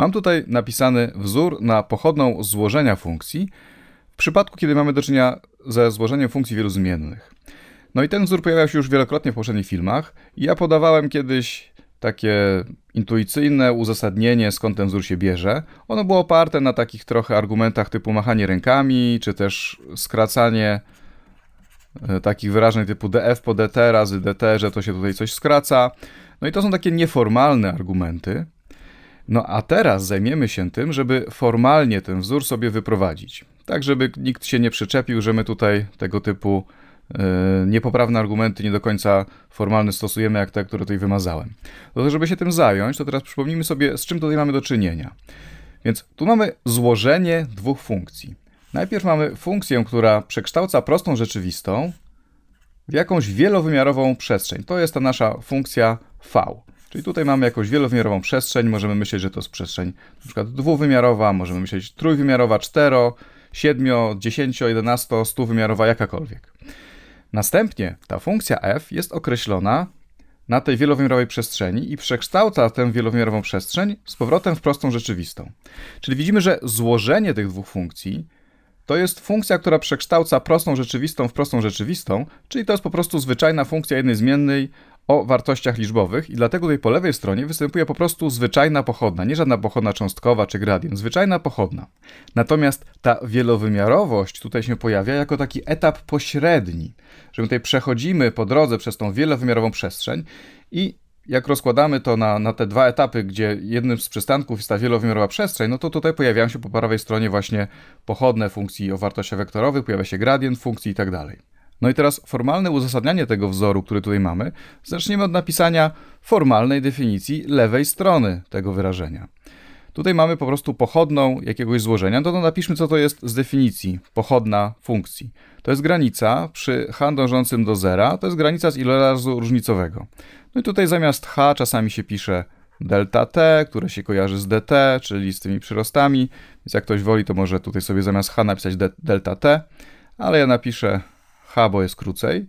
Mam tutaj napisany wzór na pochodną złożenia funkcji, w przypadku kiedy mamy do czynienia ze złożeniem funkcji wielu zmiennych. No i ten wzór pojawiał się już wielokrotnie w poprzednich filmach. Ja podawałem kiedyś takie intuicyjne uzasadnienie, skąd ten wzór się bierze. Ono było oparte na takich trochę argumentach typu machanie rękami, czy też skracanie e, takich wyrażeń typu df po dt razy dt, że to się tutaj coś skraca. No i to są takie nieformalne argumenty, no a teraz zajmiemy się tym, żeby formalnie ten wzór sobie wyprowadzić. Tak, żeby nikt się nie przyczepił, że my tutaj tego typu e, niepoprawne argumenty, nie do końca formalne stosujemy, jak te, które tutaj wymazałem. No to żeby się tym zająć, to teraz przypomnijmy sobie, z czym tutaj mamy do czynienia. Więc tu mamy złożenie dwóch funkcji. Najpierw mamy funkcję, która przekształca prostą rzeczywistą w jakąś wielowymiarową przestrzeń. To jest ta nasza funkcja v. Czyli tutaj mamy jakąś wielowymiarową przestrzeń, możemy myśleć, że to jest przestrzeń np. dwuwymiarowa, możemy myśleć trójwymiarowa, cztero, siedmio, dziesięcio, jedenasto, stuwymiarowa, jakakolwiek. Następnie ta funkcja f jest określona na tej wielowymiarowej przestrzeni i przekształca tę wielowymiarową przestrzeń z powrotem w prostą rzeczywistą. Czyli widzimy, że złożenie tych dwóch funkcji to jest funkcja, która przekształca prostą rzeczywistą w prostą rzeczywistą, czyli to jest po prostu zwyczajna funkcja jednej zmiennej o wartościach liczbowych i dlatego tutaj po lewej stronie występuje po prostu zwyczajna pochodna, nie żadna pochodna cząstkowa czy gradient, zwyczajna pochodna. Natomiast ta wielowymiarowość tutaj się pojawia jako taki etap pośredni, że my tutaj przechodzimy po drodze przez tą wielowymiarową przestrzeń i jak rozkładamy to na, na te dwa etapy, gdzie jednym z przystanków jest ta wielowymiarowa przestrzeń, no to tutaj pojawiają się po prawej stronie właśnie pochodne funkcji o wartościach wektorowych, pojawia się gradient funkcji i tak dalej. No i teraz formalne uzasadnianie tego wzoru, który tutaj mamy, zaczniemy od napisania formalnej definicji lewej strony tego wyrażenia. Tutaj mamy po prostu pochodną jakiegoś złożenia, no to napiszmy, co to jest z definicji pochodna funkcji. To jest granica przy h dążącym do zera, to jest granica z ilorazu różnicowego. No i tutaj zamiast h czasami się pisze delta t, które się kojarzy z dt, czyli z tymi przyrostami, więc jak ktoś woli, to może tutaj sobie zamiast h napisać delta t, ale ja napiszę h, bo jest krócej.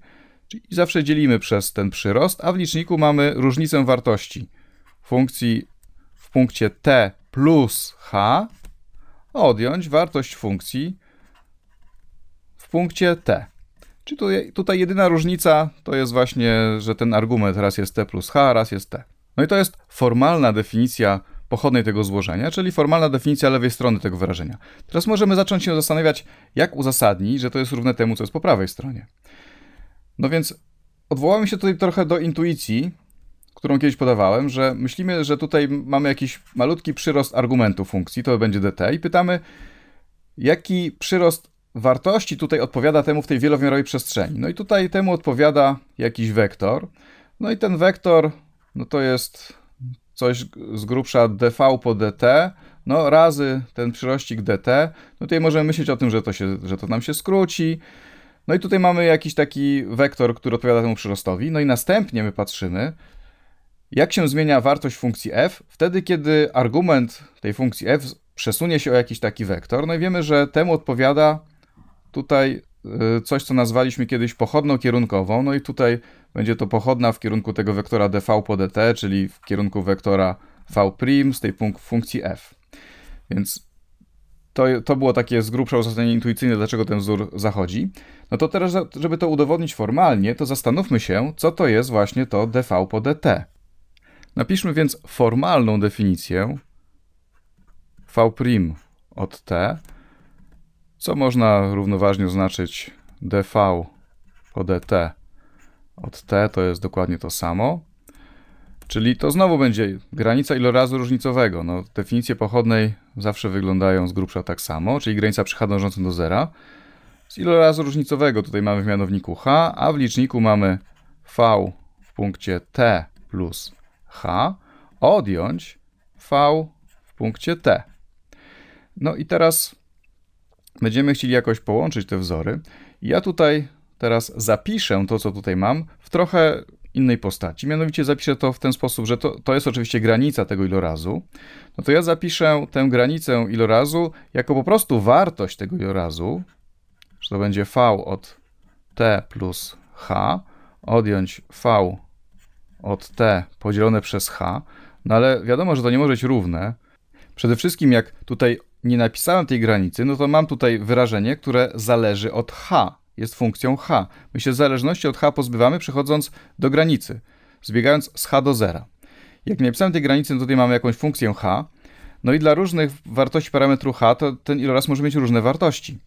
Czyli zawsze dzielimy przez ten przyrost, a w liczniku mamy różnicę wartości funkcji w punkcie t plus h, odjąć wartość funkcji w punkcie t. Czyli tu tutaj jedyna różnica to jest właśnie, że ten argument raz jest t plus h, raz jest t. No i to jest formalna definicja pochodnej tego złożenia, czyli formalna definicja lewej strony tego wyrażenia. Teraz możemy zacząć się zastanawiać, jak uzasadnić, że to jest równe temu, co jest po prawej stronie. No więc odwołałem się tutaj trochę do intuicji, którą kiedyś podawałem, że myślimy, że tutaj mamy jakiś malutki przyrost argumentu funkcji, to będzie dt, i pytamy, jaki przyrost wartości tutaj odpowiada temu w tej wielowymiarowej przestrzeni. No i tutaj temu odpowiada jakiś wektor. No i ten wektor, no to jest coś z grubsza dv po dt, no razy ten przyrościk dt, no tutaj możemy myśleć o tym, że to, się, że to nam się skróci. No i tutaj mamy jakiś taki wektor, który odpowiada temu przyrostowi. No i następnie my patrzymy, jak się zmienia wartość funkcji f, wtedy kiedy argument tej funkcji f przesunie się o jakiś taki wektor. No i wiemy, że temu odpowiada tutaj Y, coś, co nazwaliśmy kiedyś pochodną kierunkową. No i tutaj będzie to pochodna w kierunku tego wektora dv po dt, czyli w kierunku wektora v' z tej funkcji f. Więc to, to było takie z grubsza uzasadnienie intuicyjne, dlaczego ten wzór zachodzi. No to teraz, żeby to udowodnić formalnie, to zastanówmy się, co to jest właśnie to dv po dt. Napiszmy więc formalną definicję v' od t co można równoważnie oznaczyć dv po dt e od t to jest dokładnie to samo. Czyli to znowu będzie granica ilorazu różnicowego. No, definicje pochodnej zawsze wyglądają z grubsza tak samo, czyli granica przy h dążącym do zera. Z ilorazu różnicowego tutaj mamy w mianowniku h, a w liczniku mamy v w punkcie t plus h, odjąć v w punkcie t. No i teraz będziemy chcieli jakoś połączyć te wzory. Ja tutaj teraz zapiszę to, co tutaj mam, w trochę innej postaci. Mianowicie zapiszę to w ten sposób, że to, to jest oczywiście granica tego ilorazu. No to ja zapiszę tę granicę ilorazu jako po prostu wartość tego ilorazu, że to będzie v od t plus h, odjąć v od t podzielone przez h, no ale wiadomo, że to nie może być równe. Przede wszystkim jak tutaj nie napisałem tej granicy, no to mam tutaj wyrażenie, które zależy od h, jest funkcją h. My się zależności od h pozbywamy przechodząc do granicy, zbiegając z h do zera. Jak nie napisałem tej granicy, no tutaj mamy jakąś funkcję h, no i dla różnych wartości parametru h, to ten iloraz może mieć różne wartości.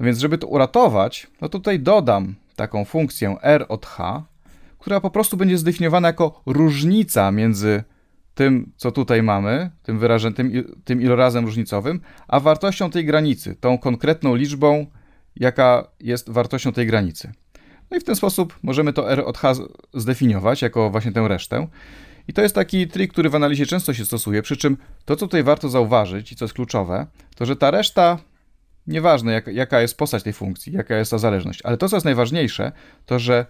No więc żeby to uratować, no tutaj dodam taką funkcję r od h, która po prostu będzie zdefiniowana jako różnica między tym, co tutaj mamy, tym wyrażeniem, tym, tym ilorazem różnicowym, a wartością tej granicy, tą konkretną liczbą, jaka jest wartością tej granicy. No i w ten sposób możemy to R od H zdefiniować jako właśnie tę resztę. I to jest taki trik, który w analizie często się stosuje, przy czym to, co tutaj warto zauważyć i co jest kluczowe, to że ta reszta, nieważne jak, jaka jest postać tej funkcji, jaka jest ta zależność, ale to, co jest najważniejsze, to że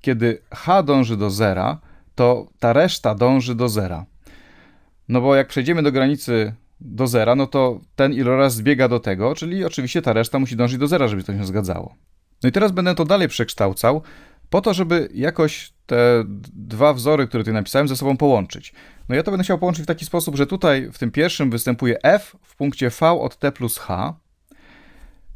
kiedy h dąży do zera, to ta reszta dąży do zera. No bo jak przejdziemy do granicy do zera, no to ten iloraz zbiega do tego, czyli oczywiście ta reszta musi dążyć do zera, żeby to się zgadzało. No i teraz będę to dalej przekształcał, po to, żeby jakoś te dwa wzory, które tutaj napisałem, ze sobą połączyć. No ja to będę chciał połączyć w taki sposób, że tutaj w tym pierwszym występuje f w punkcie v od t plus h,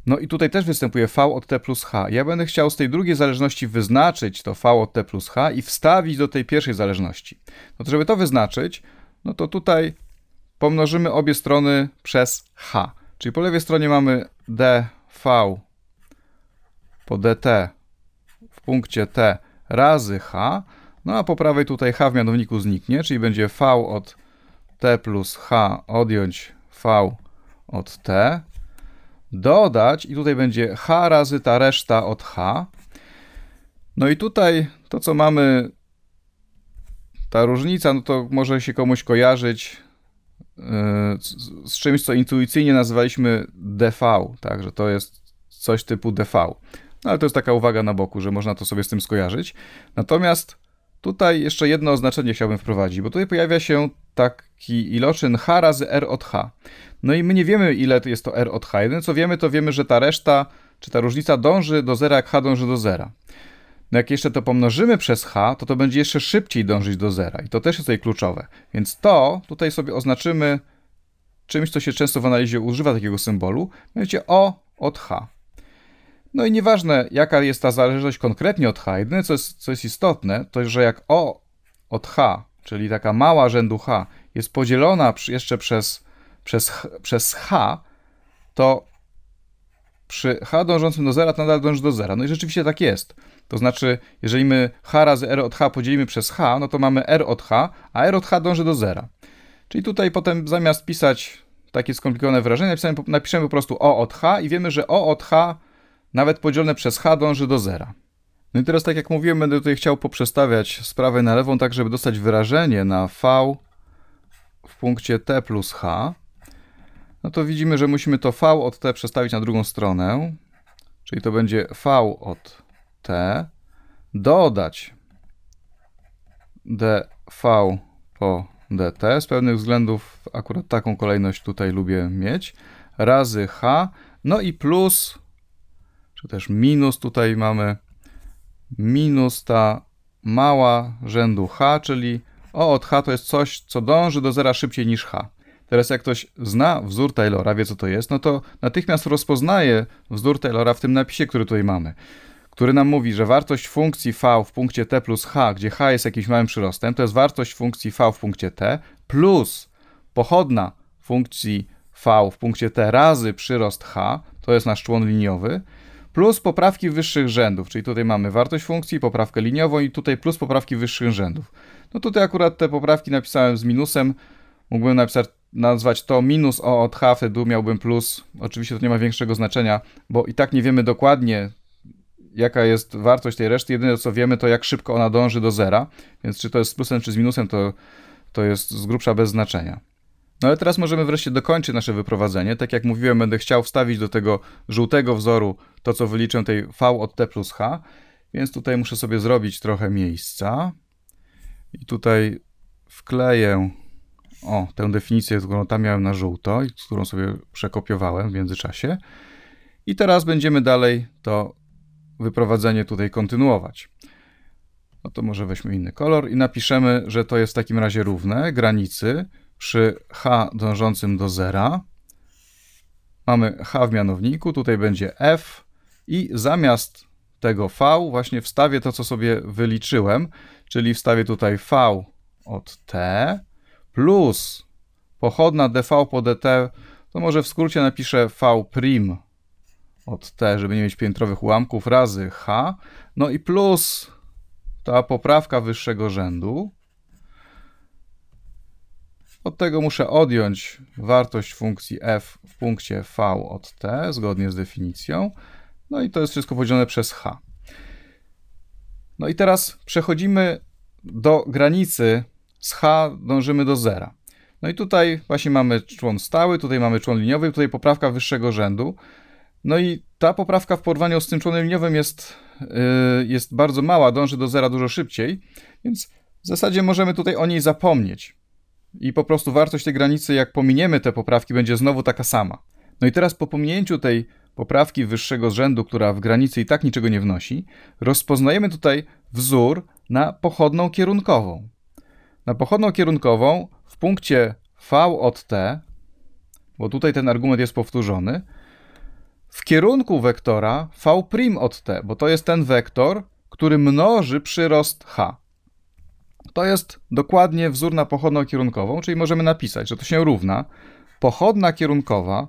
no i tutaj też występuje V od T plus H. Ja będę chciał z tej drugiej zależności wyznaczyć to V od T plus H i wstawić do tej pierwszej zależności. No to żeby to wyznaczyć, no to tutaj pomnożymy obie strony przez H. Czyli po lewej stronie mamy dV po dt w punkcie T razy H, no a po prawej tutaj H w mianowniku zniknie, czyli będzie V od T plus H odjąć V od T dodać i tutaj będzie h razy ta reszta od h. No i tutaj to, co mamy, ta różnica, no to może się komuś kojarzyć yy, z, z czymś, co intuicyjnie nazywaliśmy dv, tak, że to jest coś typu dv. No ale to jest taka uwaga na boku, że można to sobie z tym skojarzyć. Natomiast tutaj jeszcze jedno oznaczenie chciałbym wprowadzić, bo tutaj pojawia się taki iloczyn h razy r od h. No i my nie wiemy, ile jest to r od h. Jedyne co wiemy, to wiemy, że ta reszta, czy ta różnica dąży do zera, jak h dąży do zera. No jak jeszcze to pomnożymy przez h, to to będzie jeszcze szybciej dążyć do zera. I to też jest tutaj kluczowe. Więc to tutaj sobie oznaczymy czymś, co się często w analizie używa takiego symbolu, mianowicie O od H. No i nieważne, jaka jest ta zależność konkretnie od H, jedyne, co jest, co jest istotne, to że jak O od H czyli taka mała rzędu H, jest podzielona jeszcze przez, przez, przez H, to przy H dążącym do zera to nadal dąży do zera. No i rzeczywiście tak jest. To znaczy, jeżeli my H razy R od H podzielimy przez H, no to mamy R od H, a R od H dąży do zera. Czyli tutaj potem zamiast pisać takie skomplikowane wyrażenia, napiszemy, napiszemy po prostu O od H i wiemy, że O od H nawet podzielone przez H dąży do zera. No i teraz, tak jak mówiłem, będę tutaj chciał poprzestawiać sprawę na lewą, tak żeby dostać wyrażenie na V w punkcie T plus H. No to widzimy, że musimy to V od T przestawić na drugą stronę, czyli to będzie V od T, dodać dV po dt, z pewnych względów akurat taką kolejność tutaj lubię mieć, razy h, no i plus, czy też minus tutaj mamy minus ta mała rzędu h, czyli o od h to jest coś, co dąży do zera szybciej niż h. Teraz jak ktoś zna wzór Taylora, wie co to jest, no to natychmiast rozpoznaje wzór Taylora w tym napisie, który tutaj mamy, który nam mówi, że wartość funkcji v w punkcie t plus h, gdzie h jest jakimś małym przyrostem, to jest wartość funkcji v w punkcie t plus pochodna funkcji v w punkcie t razy przyrost h, to jest nasz człon liniowy, plus poprawki wyższych rzędów, czyli tutaj mamy wartość funkcji, poprawkę liniową i tutaj plus poprawki wyższych rzędów. No tutaj akurat te poprawki napisałem z minusem, mógłbym napisać, nazwać to minus o od h, wtedy miałbym plus, oczywiście to nie ma większego znaczenia, bo i tak nie wiemy dokładnie, jaka jest wartość tej reszty, jedyne co wiemy to jak szybko ona dąży do zera, więc czy to jest z plusem czy z minusem to, to jest z grubsza bez znaczenia. No ale teraz możemy wreszcie dokończyć nasze wyprowadzenie. Tak jak mówiłem, będę chciał wstawić do tego żółtego wzoru to, co wyliczę tej V od T plus H, więc tutaj muszę sobie zrobić trochę miejsca. I tutaj wkleję o, tę definicję, którą tam miałem na żółto i którą sobie przekopiowałem w międzyczasie. I teraz będziemy dalej to wyprowadzenie tutaj kontynuować. No to może weźmy inny kolor i napiszemy, że to jest w takim razie równe granicy przy h dążącym do zera. Mamy h w mianowniku, tutaj będzie f i zamiast tego v właśnie wstawię to, co sobie wyliczyłem, czyli wstawię tutaj v od t plus pochodna dv po dt, e to może w skrócie napiszę v' od t, żeby nie mieć piętrowych ułamków, razy h, no i plus ta poprawka wyższego rzędu, od tego muszę odjąć wartość funkcji f w punkcie v od t, zgodnie z definicją. No i to jest wszystko podzielone przez h. No i teraz przechodzimy do granicy z h, dążymy do zera. No i tutaj właśnie mamy człon stały, tutaj mamy człon liniowy, tutaj poprawka wyższego rzędu. No i ta poprawka w porównaniu z tym członem liniowym jest, yy, jest bardzo mała, dąży do zera dużo szybciej, więc w zasadzie możemy tutaj o niej zapomnieć. I po prostu wartość tej granicy, jak pominiemy te poprawki, będzie znowu taka sama. No i teraz po pominięciu tej poprawki wyższego rzędu, która w granicy i tak niczego nie wnosi, rozpoznajemy tutaj wzór na pochodną kierunkową. Na pochodną kierunkową w punkcie V od T, bo tutaj ten argument jest powtórzony, w kierunku wektora V' od T, bo to jest ten wektor, który mnoży przyrost H to jest dokładnie wzór na pochodną kierunkową, czyli możemy napisać, że to się równa pochodna kierunkowa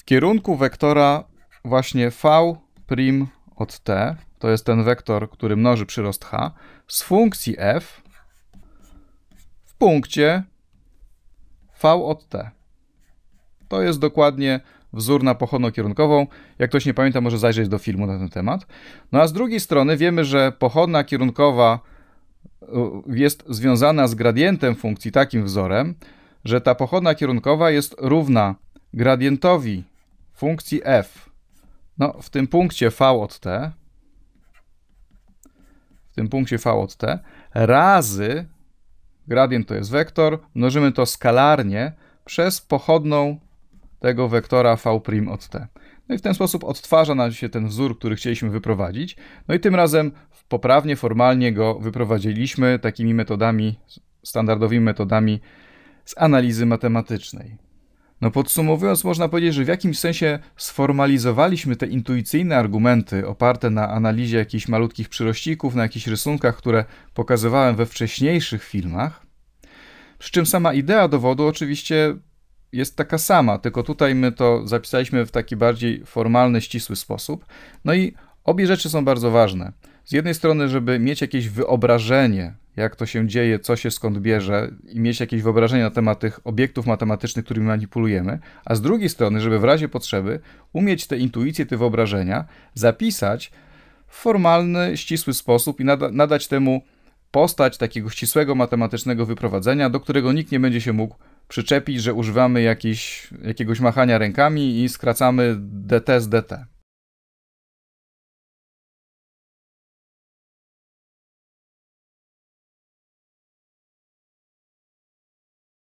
w kierunku wektora właśnie v prim od t, to jest ten wektor, który mnoży przyrost h, z funkcji f w punkcie v od t. To jest dokładnie wzór na pochodną kierunkową. Jak ktoś nie pamięta, może zajrzeć do filmu na ten temat. No a z drugiej strony wiemy, że pochodna kierunkowa Y, jest związana z gradientem funkcji takim wzorem, że ta pochodna kierunkowa jest równa gradientowi funkcji f. No, w tym punkcie v od t, w tym punkcie v od t, razy, gradient to jest wektor, mnożymy to skalarnie przez pochodną tego wektora v' od t. No i w ten sposób odtwarza nam się ten wzór, który chcieliśmy wyprowadzić. No i tym razem poprawnie, formalnie go wyprowadziliśmy takimi metodami, standardowymi metodami z analizy matematycznej. No podsumowując, można powiedzieć, że w jakimś sensie sformalizowaliśmy te intuicyjne argumenty oparte na analizie jakichś malutkich przyrościków, na jakichś rysunkach, które pokazywałem we wcześniejszych filmach. Przy czym sama idea dowodu oczywiście jest taka sama, tylko tutaj my to zapisaliśmy w taki bardziej formalny, ścisły sposób. No i obie rzeczy są bardzo ważne z jednej strony, żeby mieć jakieś wyobrażenie, jak to się dzieje, co się skąd bierze, i mieć jakieś wyobrażenie na temat tych obiektów matematycznych, którymi manipulujemy, a z drugiej strony, żeby w razie potrzeby umieć te intuicje, te wyobrażenia zapisać w formalny, ścisły sposób i nada nadać temu postać takiego ścisłego matematycznego wyprowadzenia, do którego nikt nie będzie się mógł przyczepić, że używamy jakiegoś machania rękami i skracamy dt z dt.